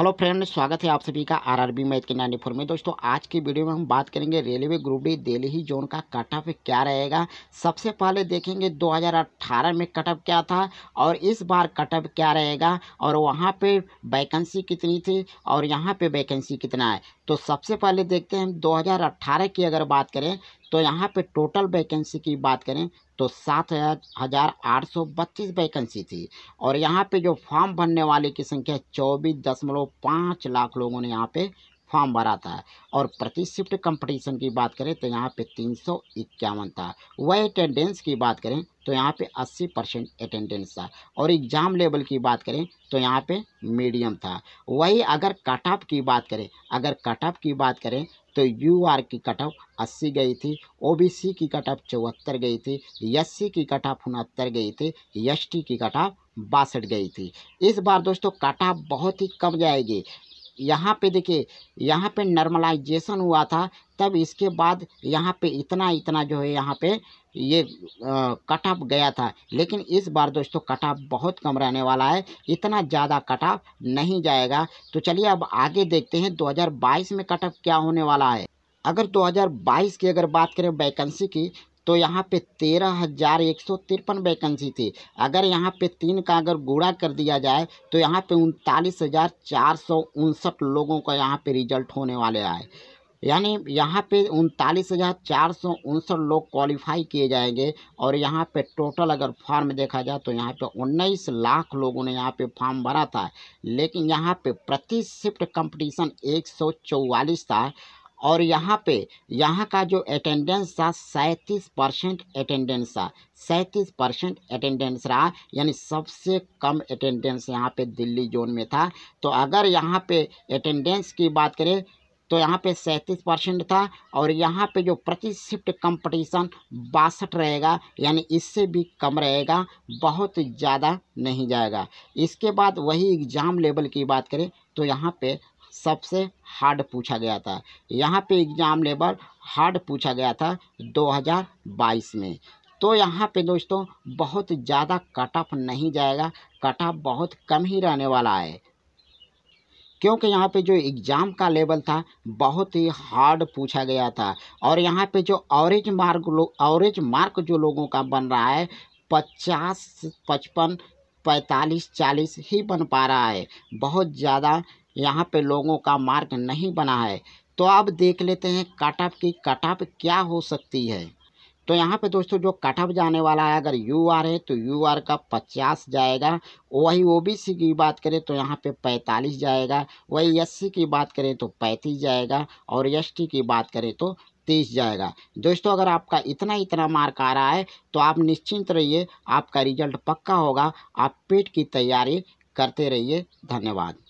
hello friend स्वागत है आप सभी का आरआरबी मैथ के नाइन फोर में दोस्तों आज की वीडियो में हम बात करेंगे railway group D Delhi zone का कट ऑफ क्या रहेगा सबसे पहले देखेंगे 2018 में कट ऑफ क्या था और इस बार कट ऑफ क्या रहेगा और वहां पे वैकेंसी कितनी थी और यहां पे वैकेंसी कितना है तो सबसे पहले देखते हैं हम की अगर बात करें तो यहाँ पर टोटल वैकेंसी की बात करें तो सात हज़ार आठ सौ बत्तीस वैकेंसी थी और यहाँ पे जो फॉर्म भरने वाले की संख्या चौबीस दशमलव पाँच लाख लोगों ने यहाँ पे फॉर्म भरा था और प्रति शिफ्ट कंपटीशन की बात करें तो यहाँ पे तीन सौ इक्यावन था वह अटेंडेंस की बात करें तो यहाँ पे 80 परसेंट अटेंडेंस था और एग्ज़ाम लेवल की बात करें तो यहाँ पे मीडियम था वही अगर कट ऑफ की बात करें अगर कट ऑफ की बात करें तो यू आर की कट ऑफ अस्सी गई थी ओ बी सी की कट ऑफ चौहत्तर गई थी एस सी की कट ऑफ उनहत्तर गई थी एस टी की कट ऑफ बासठ गई थी इस बार दोस्तों कट ऑफ बहुत ही कम जाएगी यहाँ पे देखिए यहाँ पे नॉर्मलाइजेशन हुआ था तब इसके बाद यहाँ पे इतना इतना जो है यहाँ पे ये कट ऑफ गया था लेकिन इस बार दोस्तों कट ऑफ बहुत कम रहने वाला है इतना ज़्यादा कट ऑफ नहीं जाएगा तो चलिए अब आगे देखते हैं 2022 में कट ऑफ क्या होने वाला है अगर 2022 की अगर बात करें वैकेंसी की तो यहाँ पे तेरह हज़ार एक सौ तिरपन वैकेंसी थी अगर यहाँ पे तीन का अगर गुड़ा कर दिया जाए तो यहाँ पे उनतालीस हज़ार चार सौ उनसठ लोगों का यहाँ पे रिजल्ट होने वाले आए यानी यहाँ पे उनतालीस हज़ार चार सौ उनसठ लोग क्वालिफाई किए जाएंगे और यहाँ पे टोटल अगर फॉर्म देखा जाए तो यहाँ पे उन्नीस लाख लोगों ने यहाँ पे फॉर्म भरा था लेकिन यहाँ पे प्रति शिफ्ट कंपटीशन एक सौ चौवालीस था और यहाँ पे यहाँ का जो अटेंडेंस था सैंतीस परसेंट अटेंडेंस था सैंतीस परसेंट अटेंडेंस रहा यानी सबसे कम अटेंडेंस यहाँ पे दिल्ली जोन में था तो अगर यहाँ पे अटेंडेंस की बात करें तो यहाँ पे सैंतीस परसेंट था और यहाँ पे जो प्रति शिफ्ट कंपटीशन बासठ रहेगा यानी इससे भी कम रहेगा बहुत ज़्यादा नहीं जाएगा इसके बाद वही एग्ज़ाम लेवल की बात करें तो यहाँ पे सबसे हार्ड पूछा गया था यहाँ पे एग्ज़ाम लेवल हार्ड पूछा गया था 2022 में तो यहाँ पे दोस्तों बहुत ज़्यादा कट ऑफ नहीं जाएगा कट ऑफ बहुत कम ही रहने वाला है क्योंकि यहाँ पे जो एग्ज़ाम का लेवल था बहुत ही हार्ड पूछा गया था और यहाँ पे जो ऑरेज मार्क लोग मार्क जो लोगों का बन रहा है पचास पचपन पैंतालीस चालीस ही बन पा रहा है बहुत ज़्यादा यहाँ पे लोगों का मार्ग नहीं बना है तो अब देख लेते हैं कट ऑफ की कट ऑफ क्या हो सकती है तो यहाँ पे दोस्तों जो कट ऑफ जाने वाला है अगर यू आर है तो यू आर का पचास जाएगा वही ओ बी सी की बात करें तो यहाँ पे पैंतालीस जाएगा वही एस सी की बात करें तो पैंतीस जाएगा और एस टी की बात करें तो तीस जाएगा दोस्तों अगर आपका इतना इतना मार्क आ रहा है तो आप निश्चिंत रहिए आपका रिजल्ट पक्का होगा आप पेट की तैयारी करते रहिए धन्यवाद